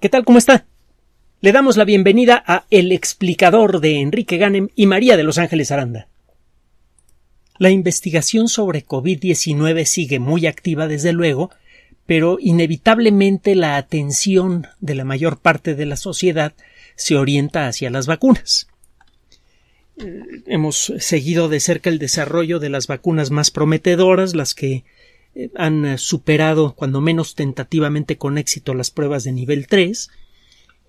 ¿Qué tal? ¿Cómo está? Le damos la bienvenida a El explicador de Enrique Ganem y María de Los Ángeles Aranda. La investigación sobre COVID-19 sigue muy activa, desde luego, pero inevitablemente la atención de la mayor parte de la sociedad se orienta hacia las vacunas. Hemos seguido de cerca el desarrollo de las vacunas más prometedoras, las que han eh, superado, cuando menos tentativamente con éxito, las pruebas de nivel 3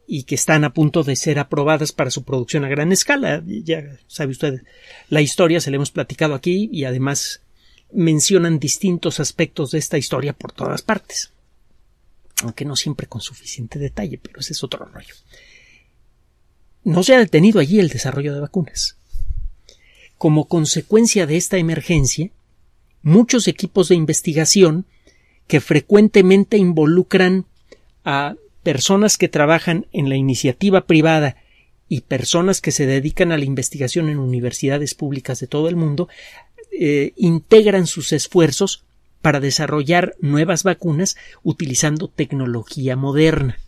y que están a punto de ser aprobadas para su producción a gran escala. Ya sabe usted la historia, se la hemos platicado aquí y además mencionan distintos aspectos de esta historia por todas partes. Aunque no siempre con suficiente detalle, pero ese es otro rollo. No se ha detenido allí el desarrollo de vacunas. Como consecuencia de esta emergencia, muchos equipos de investigación que frecuentemente involucran a personas que trabajan en la iniciativa privada y personas que se dedican a la investigación en universidades públicas de todo el mundo eh, integran sus esfuerzos para desarrollar nuevas vacunas utilizando tecnología moderna.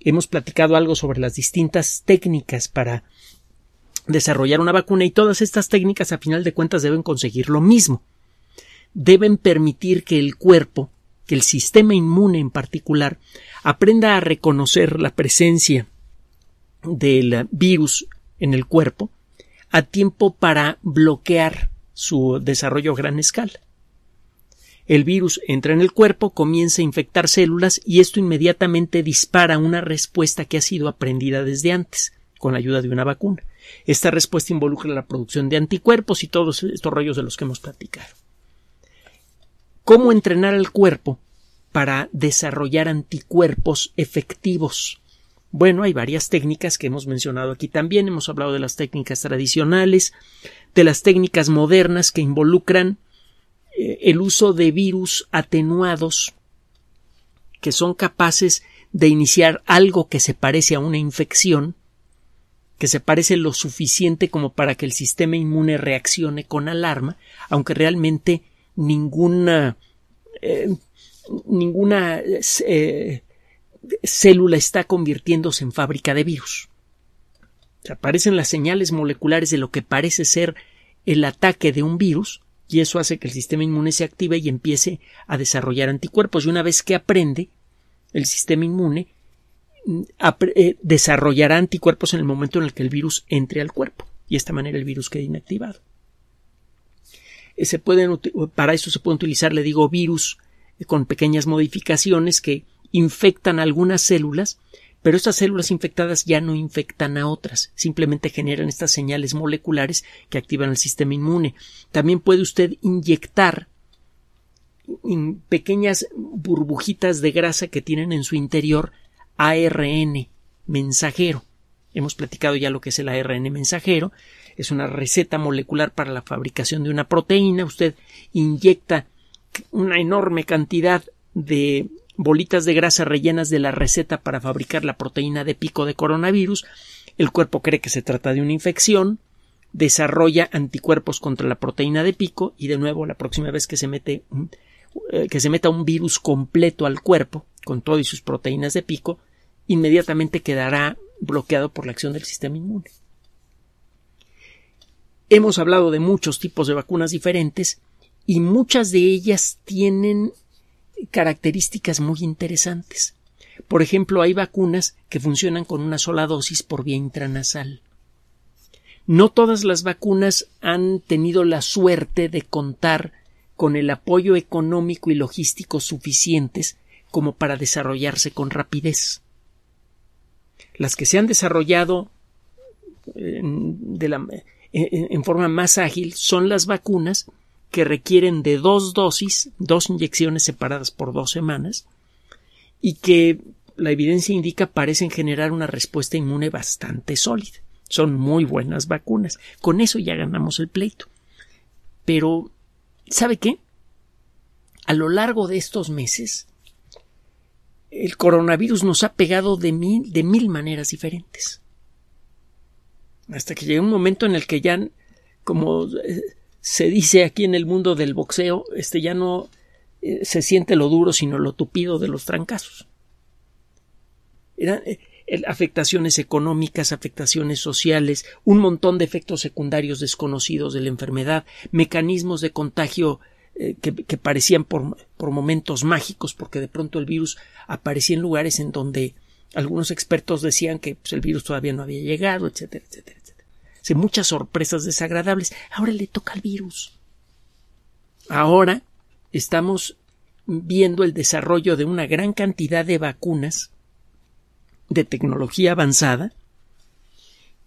Hemos platicado algo sobre las distintas técnicas para desarrollar una vacuna y todas estas técnicas a final de cuentas deben conseguir lo mismo deben permitir que el cuerpo, que el sistema inmune en particular, aprenda a reconocer la presencia del virus en el cuerpo a tiempo para bloquear su desarrollo a gran escala. El virus entra en el cuerpo, comienza a infectar células y esto inmediatamente dispara una respuesta que ha sido aprendida desde antes, con la ayuda de una vacuna. Esta respuesta involucra la producción de anticuerpos y todos estos rollos de los que hemos platicado cómo entrenar al cuerpo para desarrollar anticuerpos efectivos. Bueno, hay varias técnicas que hemos mencionado aquí también. Hemos hablado de las técnicas tradicionales, de las técnicas modernas que involucran eh, el uso de virus atenuados que son capaces de iniciar algo que se parece a una infección, que se parece lo suficiente como para que el sistema inmune reaccione con alarma, aunque realmente ninguna, eh, ninguna eh, célula está convirtiéndose en fábrica de virus. Aparecen las señales moleculares de lo que parece ser el ataque de un virus, y eso hace que el sistema inmune se active y empiece a desarrollar anticuerpos. Y una vez que aprende, el sistema inmune mm, eh, desarrollará anticuerpos en el momento en el que el virus entre al cuerpo. Y de esta manera el virus queda inactivado. Eh, se pueden, para eso se pueden utilizar, le digo, virus eh, con pequeñas modificaciones que infectan algunas células, pero estas células infectadas ya no infectan a otras, simplemente generan estas señales moleculares que activan el sistema inmune. También puede usted inyectar pequeñas burbujitas de grasa que tienen en su interior ARN mensajero. Hemos platicado ya lo que es el ARN mensajero es una receta molecular para la fabricación de una proteína. Usted inyecta una enorme cantidad de bolitas de grasa rellenas de la receta para fabricar la proteína de pico de coronavirus. El cuerpo cree que se trata de una infección, desarrolla anticuerpos contra la proteína de pico y de nuevo la próxima vez que se mete eh, que se meta un virus completo al cuerpo con todo y sus proteínas de pico, inmediatamente quedará bloqueado por la acción del sistema inmune. Hemos hablado de muchos tipos de vacunas diferentes y muchas de ellas tienen características muy interesantes. Por ejemplo, hay vacunas que funcionan con una sola dosis por vía intranasal. No todas las vacunas han tenido la suerte de contar con el apoyo económico y logístico suficientes como para desarrollarse con rapidez. Las que se han desarrollado eh, de la, en, forma más ágil son las vacunas que requieren de dos dosis, dos inyecciones separadas por dos semanas, y que la evidencia indica parecen generar una respuesta inmune bastante sólida. Son muy buenas vacunas. Con eso ya ganamos el pleito. Pero, ¿sabe qué? A lo largo de estos meses, el coronavirus nos ha pegado de mil, de mil maneras diferentes. Hasta que llega un momento en el que ya, como eh, se dice aquí en el mundo del boxeo, este ya no eh, se siente lo duro, sino lo tupido de los trancazos. Eran eh, afectaciones económicas, afectaciones sociales, un montón de efectos secundarios desconocidos de la enfermedad, mecanismos de contagio que, parecían por, momentos mágicos, porque de pronto el virus aparecía en lugares en donde algunos expertos decían que pues, el virus todavía no había llegado, etcétera, etcétera muchas sorpresas desagradables. Ahora le toca al virus. Ahora estamos viendo el desarrollo de una gran cantidad de vacunas de tecnología avanzada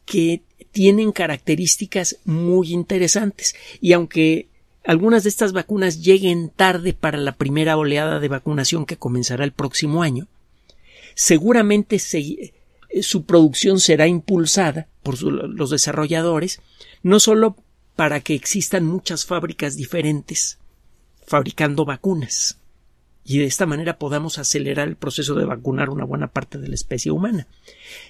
que tienen características muy interesantes y aunque algunas de estas vacunas lleguen tarde para la primera oleada de vacunación que comenzará el próximo año, seguramente eh, su producción será impulsada por los desarrolladores, no solo para que existan muchas fábricas diferentes fabricando vacunas y de esta manera podamos acelerar el proceso de vacunar una buena parte de la especie humana,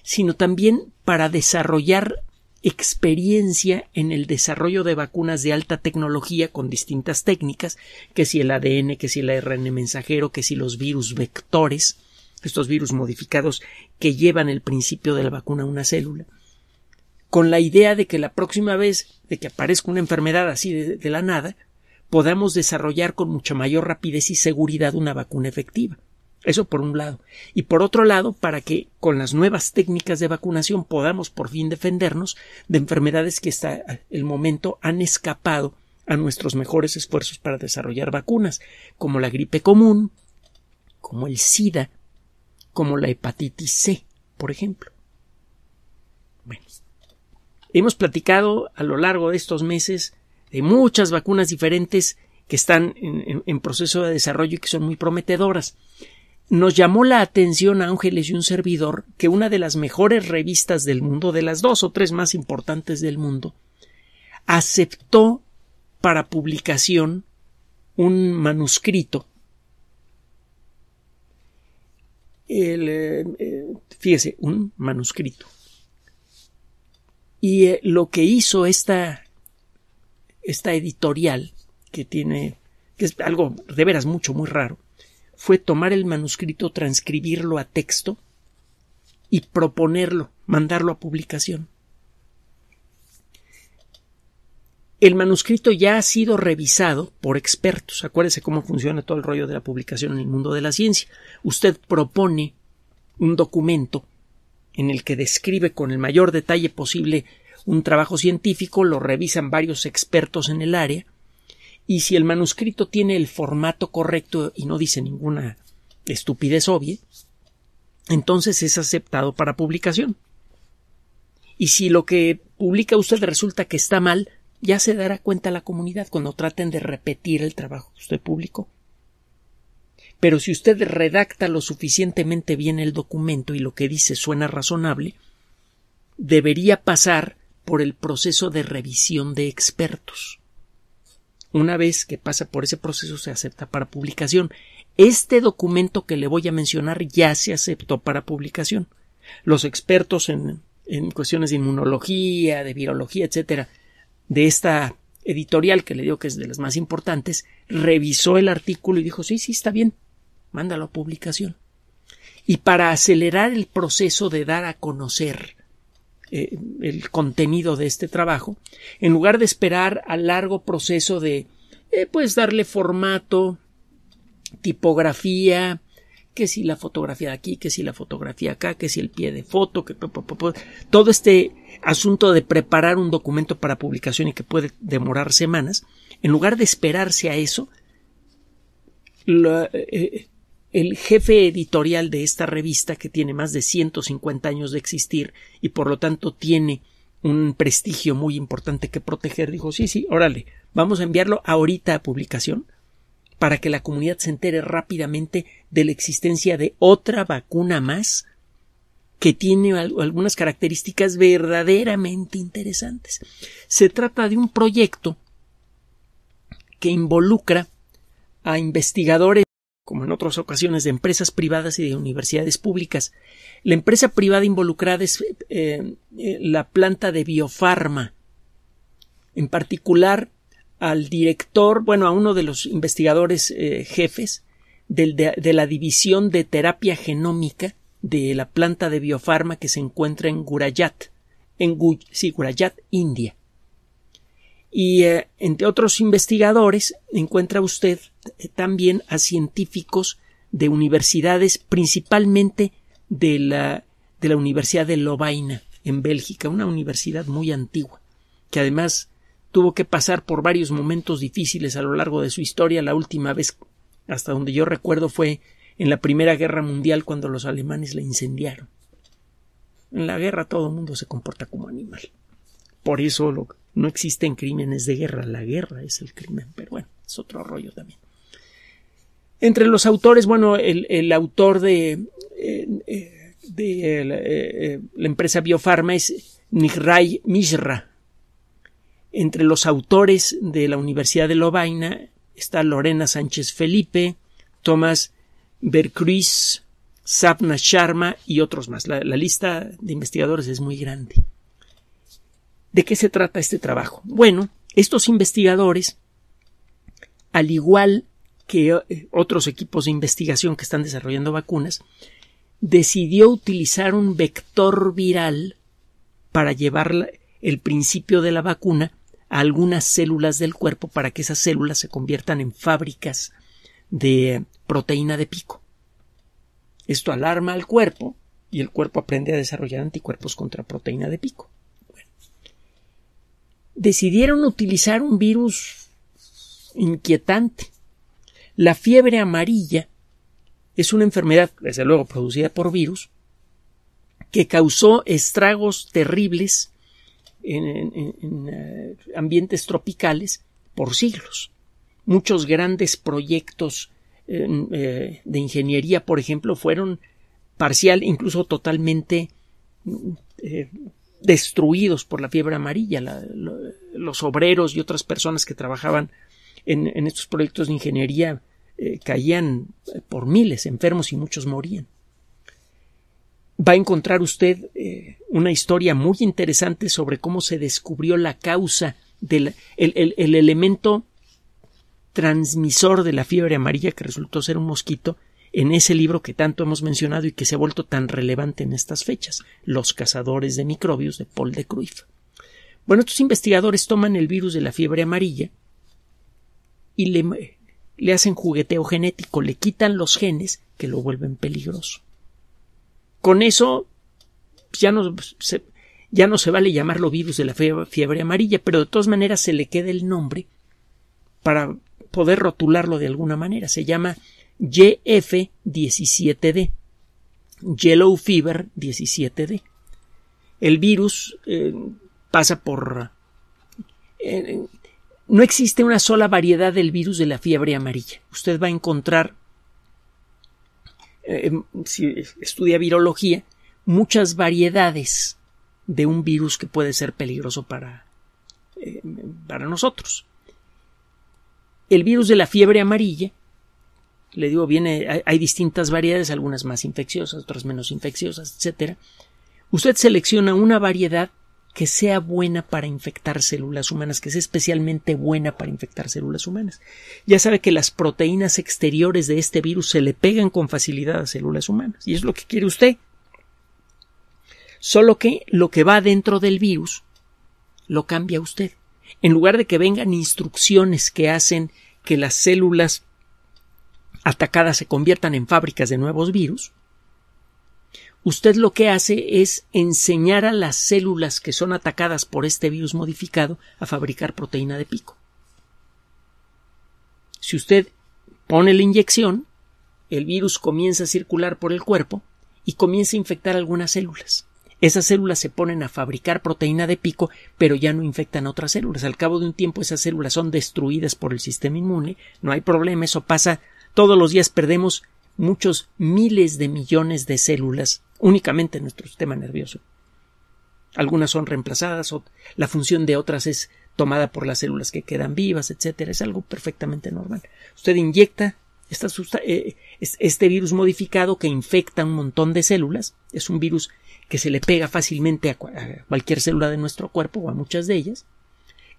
sino también para desarrollar experiencia en el desarrollo de vacunas de alta tecnología con distintas técnicas, que si el ADN, que si el ARN mensajero, que si los virus vectores, estos virus modificados que llevan el principio de la vacuna a una célula, con la idea de que la próxima vez de que aparezca una enfermedad así de, la nada, podamos desarrollar con mucha mayor rapidez y seguridad una vacuna efectiva. Eso por un lado. Y por otro lado, para que con las nuevas técnicas de vacunación podamos por fin defendernos de enfermedades que hasta el momento han escapado a nuestros mejores esfuerzos para desarrollar vacunas, como la gripe común, como el SIDA, como la hepatitis C, por ejemplo. Bueno. Hemos platicado a lo largo de estos meses de muchas vacunas diferentes que están en, proceso de desarrollo y que son muy prometedoras. Nos llamó la atención a Ángeles y un servidor que una de las mejores revistas del mundo, de las dos o tres más importantes del mundo, aceptó para publicación un manuscrito. Eh, eh, fíjese, un manuscrito y eh, lo que hizo esta, esta editorial, que tiene, que es algo de veras mucho, muy raro, fue tomar el manuscrito, transcribirlo a texto y proponerlo, mandarlo a publicación. El manuscrito ya ha sido revisado por expertos. Acuérdese cómo funciona todo el rollo de la publicación en el mundo de la ciencia. Usted propone un documento en el que describe con el mayor detalle posible un trabajo científico, lo revisan varios expertos en el área, y si el manuscrito tiene el formato correcto y no dice ninguna estupidez obvia, entonces es aceptado para publicación. Y si lo que publica usted resulta que está mal, ya se dará cuenta la comunidad cuando traten de repetir el trabajo que usted publicó pero si usted redacta lo suficientemente bien el documento y lo que dice suena razonable, debería pasar por el proceso de revisión de expertos. Una vez que pasa por ese proceso se acepta para publicación. Este documento que le voy a mencionar ya se aceptó para publicación. Los expertos en, cuestiones de inmunología, de virología, etcétera, de esta editorial, que le digo que es de las más importantes, revisó el artículo y dijo, sí, sí, está bien, mándalo a publicación. Y para acelerar el proceso de dar a conocer eh, el contenido de este trabajo, en lugar de esperar al largo proceso de, eh, pues, darle formato, tipografía, que si la fotografía de aquí, que si la fotografía acá, que si el pie de foto, que todo este asunto de preparar un documento para publicación y que puede demorar semanas, en lugar de esperarse a eso, eh, eh, el jefe editorial de esta revista, que tiene más de 150 años de existir y por lo tanto tiene un prestigio muy importante que proteger, dijo, sí, sí, órale, vamos a enviarlo ahorita a publicación para que la comunidad se entere rápidamente de la existencia de otra vacuna más que tiene algunas características verdaderamente interesantes. Se trata de un proyecto que involucra a investigadores, como en otras ocasiones, de empresas privadas y de universidades públicas. La empresa privada involucrada es eh, eh, la planta de biofarma, en particular al director, bueno, a uno de los investigadores eh, jefes de la división de terapia genómica de la planta de biofarma que se encuentra en Gurayat, en Gurayat, India. Y eh, entre otros investigadores encuentra usted eh, también a científicos de universidades, principalmente de la, de la Universidad de Lovaina, en Bélgica, una universidad muy antigua, que además tuvo que pasar por varios momentos difíciles a lo largo de su historia. La última vez, hasta donde yo recuerdo, fue en la Primera Guerra Mundial cuando los alemanes la incendiaron. En la guerra todo el mundo se comporta como animal. Por eso no existen crímenes de guerra, la guerra es el crimen, pero bueno, es otro rollo también. Entre los autores, bueno, el, autor de, eh, eh, eh, la, empresa Biofarma es Nigray Mishra. Entre los autores de la Universidad de Lovaina está Lorena Sánchez Felipe, Tomás Berkruis, Sapna Sharma y otros más. La, la, lista de investigadores es muy grande. ¿De qué se trata este trabajo? Bueno, estos investigadores, al igual que eh, otros equipos de investigación que están desarrollando vacunas, decidió utilizar un vector viral para llevar el principio de la vacuna a algunas células del cuerpo para que esas células se conviertan en fábricas de proteína de pico. Esto alarma al cuerpo y el cuerpo aprende a desarrollar anticuerpos contra proteína de pico. Decidieron utilizar un virus inquietante. La fiebre amarilla es una enfermedad, desde luego, producida por virus, que causó estragos terribles en eh, ambientes tropicales por siglos muchos grandes proyectos eh, eh, de ingeniería, por ejemplo, fueron parcial, incluso totalmente mm, eh, destruidos por la fiebre amarilla. los obreros y otras personas que trabajaban en, estos proyectos de ingeniería caían por miles enfermos y muchos morían. Va a encontrar usted una historia muy interesante sobre cómo se descubrió la causa del el elemento transmisor de la fiebre amarilla que resultó ser un mosquito en ese libro que tanto hemos mencionado y que se ha vuelto tan relevante en estas fechas, Los cazadores de microbios de Paul de Cruyff. Bueno, estos investigadores toman el virus de la fiebre amarilla y le, hacen jugueteo genético, le quitan los genes que lo vuelven peligroso. Con eso ya no ya no se vale llamarlo virus de la fiebre amarilla, pero de todas maneras se le queda el nombre para poder rotularlo de alguna manera. Se llama YF17D. Yellow Fever 17D. El virus eh, pasa por... Eh, no existe una sola variedad del virus de la fiebre amarilla. Usted va a encontrar, eh, em, si estudia virología, muchas variedades de un virus que puede ser peligroso para, para nosotros el virus de la fiebre amarilla, le digo, viene, hay, distintas variedades, algunas más infecciosas, otras menos infecciosas, etcétera. Usted selecciona una variedad que sea buena para infectar células humanas, que sea especialmente buena para infectar células humanas. Ya sabe que las proteínas exteriores de este virus se le pegan con facilidad a células humanas, y es lo que quiere usted. Solo que lo que va dentro del virus lo cambia usted en lugar de que vengan instrucciones que hacen que las células atacadas se conviertan en fábricas de nuevos virus, usted lo que hace es enseñar a las células que son atacadas por este virus modificado a fabricar proteína de pico. Si usted pone la inyección, el virus comienza a circular por el cuerpo y comienza a infectar algunas células. Esas células se ponen a fabricar proteína de pico, pero ya no infectan otras células. Al cabo de un tiempo esas células son destruidas por el sistema inmune, no hay problema, eso pasa todos los días perdemos muchos miles de millones de células únicamente en nuestro sistema nervioso. Algunas son reemplazadas, o la función de otras es tomada por las células que quedan vivas, etc. Es algo perfectamente normal. Usted inyecta eh, este virus modificado que infecta un montón de células. Es un virus que se le pega fácilmente a, cualquier célula de nuestro cuerpo o a muchas de ellas,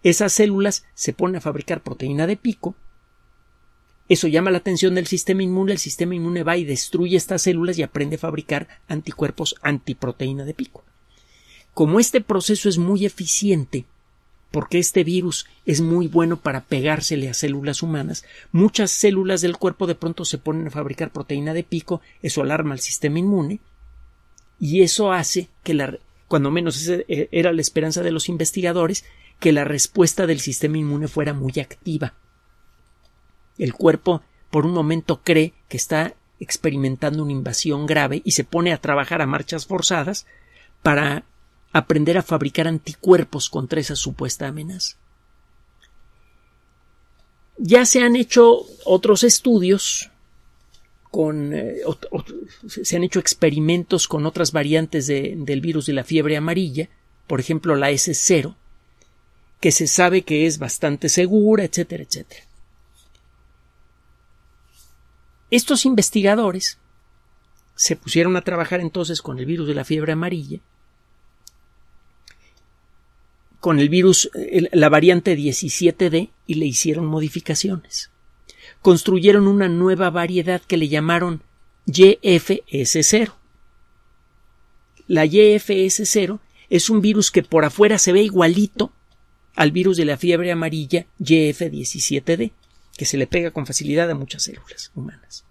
esas células se ponen a fabricar proteína de pico, eso llama la atención del sistema inmune, el sistema inmune va y destruye estas células y aprende a fabricar anticuerpos antiproteína de pico. Como este proceso es muy eficiente, porque este virus es muy bueno para pegársele a células humanas, muchas células del cuerpo de pronto se ponen a fabricar proteína de pico, eso alarma al sistema inmune, y eso hace que la, cuando menos eh, era la esperanza de los investigadores, que la respuesta del sistema inmune fuera muy activa. El cuerpo por un momento cree que está experimentando una invasión grave y se pone a trabajar a marchas forzadas para aprender a fabricar anticuerpos contra esa supuesta amenaza. Ya se han hecho otros estudios con, eh, se han hecho experimentos con otras variantes del virus de la fiebre amarilla, por ejemplo la S0, que se sabe que es bastante segura, etcétera, etcétera. Estos investigadores se pusieron a trabajar entonces con el virus de la fiebre amarilla, con el virus, eh, la variante 17D, y le hicieron modificaciones construyeron una nueva variedad que le llamaron YFS0. La YFS0 es un virus que por afuera se ve igualito al virus de la fiebre amarilla YF17D, que se le pega con facilidad a muchas células humanas.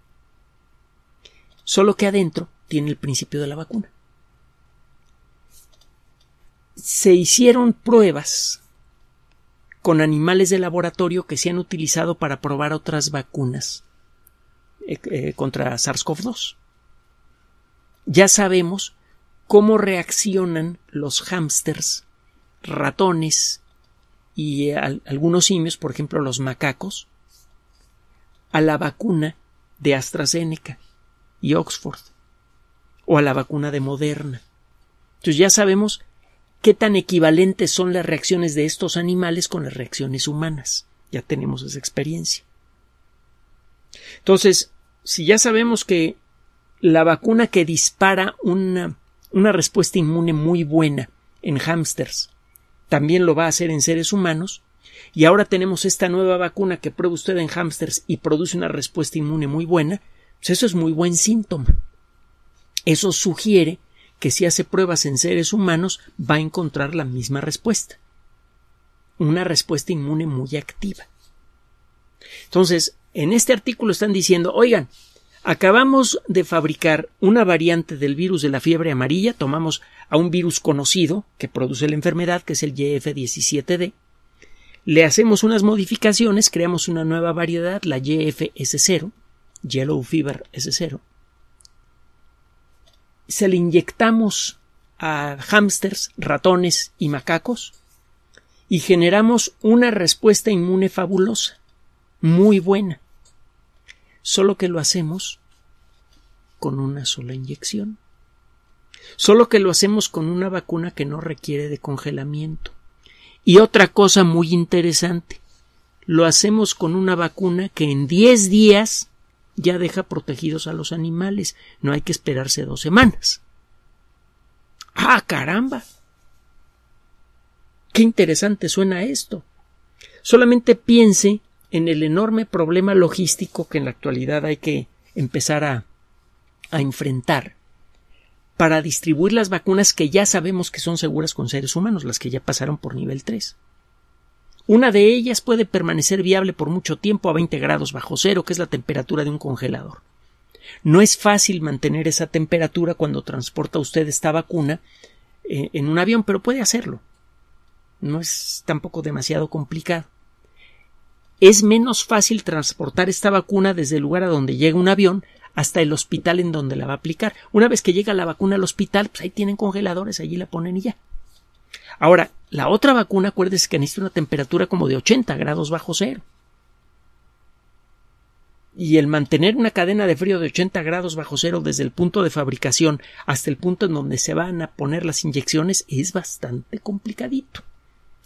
Solo que adentro tiene el principio de la vacuna. Se hicieron pruebas con animales de laboratorio que se han utilizado para probar otras vacunas eh, eh, contra SARS-CoV-2. Ya sabemos cómo reaccionan los hámsters, ratones y algunos simios, por ejemplo los macacos, a la vacuna de AstraZeneca y Oxford o a la vacuna de Moderna. Entonces ya sabemos qué tan equivalentes son las reacciones de estos animales con las reacciones humanas. Ya tenemos esa experiencia. Entonces, si ya sabemos que la vacuna que dispara una, una respuesta inmune muy buena en hámsters también lo va a hacer en seres humanos, y ahora tenemos esta nueva vacuna que prueba usted en hámsters y produce una respuesta inmune muy buena, pues eso es muy buen síntoma. Eso sugiere que si hace pruebas en seres humanos va a encontrar la misma respuesta. Una respuesta inmune muy activa. Entonces, en este artículo están diciendo, oigan, acabamos de fabricar una variante del virus de la fiebre amarilla, tomamos a un virus conocido que produce la enfermedad, que es el YF17D, le hacemos unas modificaciones, creamos una nueva variedad, la YFS0, Yellow Fever S0, se le inyectamos a hámsters, ratones y macacos y generamos una respuesta inmune fabulosa, muy buena. Solo que lo hacemos con una sola inyección. Solo que lo hacemos con una vacuna que no requiere de congelamiento. Y otra cosa muy interesante, lo hacemos con una vacuna que en 10 días ya deja protegidos a los animales, no hay que esperarse dos semanas. ¡Ah, caramba! ¡Qué interesante suena esto! Solamente piense en el enorme problema logístico que en la actualidad hay que empezar a, a enfrentar para distribuir las vacunas que ya sabemos que son seguras con seres humanos, las que ya pasaron por nivel 3. Una de ellas puede permanecer viable por mucho tiempo a 20 grados bajo cero, que es la temperatura de un congelador. No es fácil mantener esa temperatura cuando transporta usted esta vacuna eh, en un avión, pero puede hacerlo. No es tampoco demasiado complicado. Es menos fácil transportar esta vacuna desde el lugar a donde llega un avión hasta el hospital en donde la va a aplicar. Una vez que llega la vacuna al hospital, pues ahí tienen congeladores, allí la ponen y ya. Ahora, la otra vacuna, acuérdese que necesita una temperatura como de 80 grados bajo cero. Y el mantener una cadena de frío de 80 grados bajo cero desde el punto de fabricación hasta el punto en donde se van a poner las inyecciones es bastante complicadito.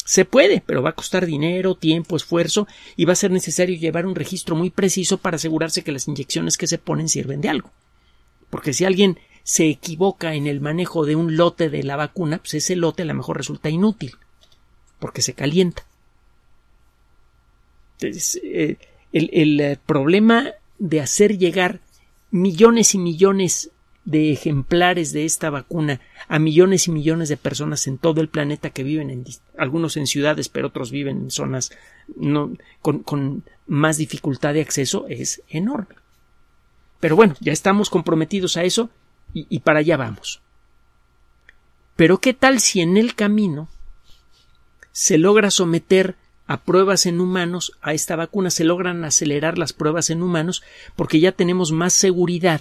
Se puede, pero va a costar dinero, tiempo, esfuerzo y va a ser necesario llevar un registro muy preciso para asegurarse que las inyecciones que se ponen sirven de algo. Porque si alguien se equivoca en el manejo de un lote de la vacuna, pues ese lote a lo mejor resulta inútil, porque se calienta. Eh, el, el eh, problema de hacer llegar millones y millones de ejemplares de esta vacuna a millones y millones de personas en todo el planeta que viven en algunos en ciudades pero otros viven en zonas con, con, más dificultad de acceso es enorme. Pero bueno, ya estamos comprometidos a eso y, para allá vamos. Pero ¿qué tal si en el camino se logra someter a pruebas en humanos a esta vacuna, se logran acelerar las pruebas en humanos porque ya tenemos más seguridad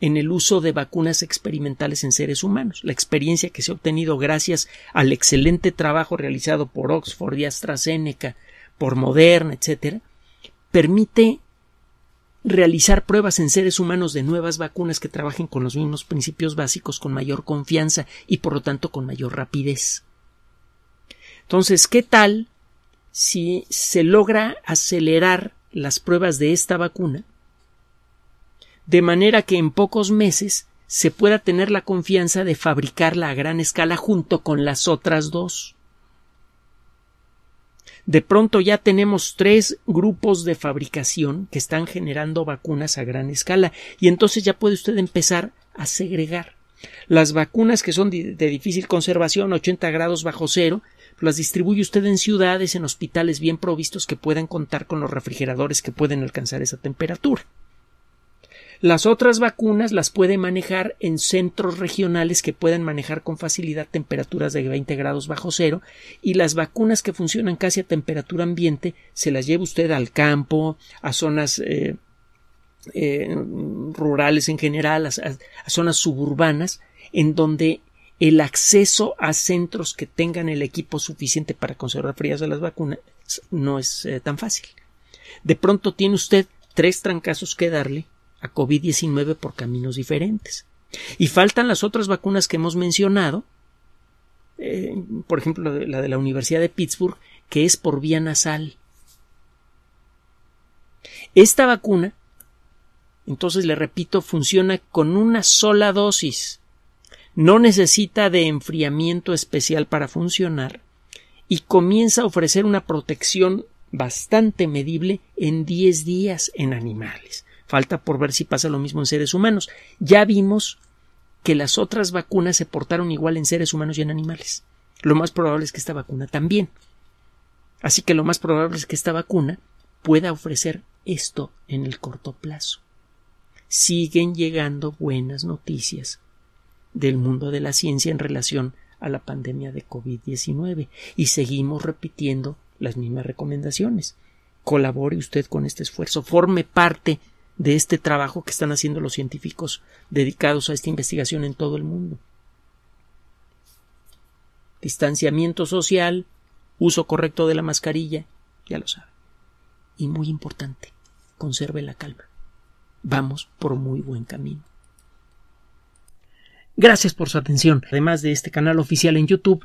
en el uso de vacunas experimentales en seres humanos. La experiencia que se ha obtenido gracias al excelente trabajo realizado por Oxford y AstraZeneca, por Moderna, etcétera, permite realizar pruebas en seres humanos de nuevas vacunas que trabajen con los mismos principios básicos con mayor confianza y por lo tanto con mayor rapidez. Entonces, ¿qué tal si se logra acelerar las pruebas de esta vacuna? De manera que en pocos meses se pueda tener la confianza de fabricarla a gran escala junto con las otras dos de pronto ya tenemos tres grupos de fabricación que están generando vacunas a gran escala y entonces ya puede usted empezar a segregar. Las vacunas que son de, difícil conservación, 80 grados bajo cero, las distribuye usted en ciudades, en hospitales bien provistos que puedan contar con los refrigeradores que pueden alcanzar esa temperatura. Las otras vacunas las puede manejar en centros regionales que puedan manejar con facilidad temperaturas de 20 grados bajo cero y las vacunas que funcionan casi a temperatura ambiente se las lleva usted al campo, a zonas eh, eh, rurales en general, a, zonas suburbanas, en donde el acceso a centros que tengan el equipo suficiente para conservar frías a las vacunas no es eh, tan fácil. De pronto tiene usted tres trancazos que darle COVID-19 por caminos diferentes. Y faltan las otras vacunas que hemos mencionado, eh, por ejemplo, la de la Universidad de Pittsburgh, que es por vía nasal. Esta vacuna, entonces le repito, funciona con una sola dosis. No necesita de enfriamiento especial para funcionar y comienza a ofrecer una protección bastante medible en 10 días en animales. Falta por ver si pasa lo mismo en seres humanos. Ya vimos que las otras vacunas se portaron igual en seres humanos y en animales. Lo más probable es que esta vacuna también. Así que lo más probable es que esta vacuna pueda ofrecer esto en el corto plazo. Siguen llegando buenas noticias del mundo de la ciencia en relación a la pandemia de COVID-19 y seguimos repitiendo las mismas recomendaciones. Colabore usted con este esfuerzo, forme parte de este trabajo que están haciendo los científicos dedicados a esta investigación en todo el mundo. Distanciamiento social, uso correcto de la mascarilla, ya lo saben. Y muy importante, conserve la calma. Vamos por muy buen camino. Gracias por su atención. Además de este canal oficial en YouTube,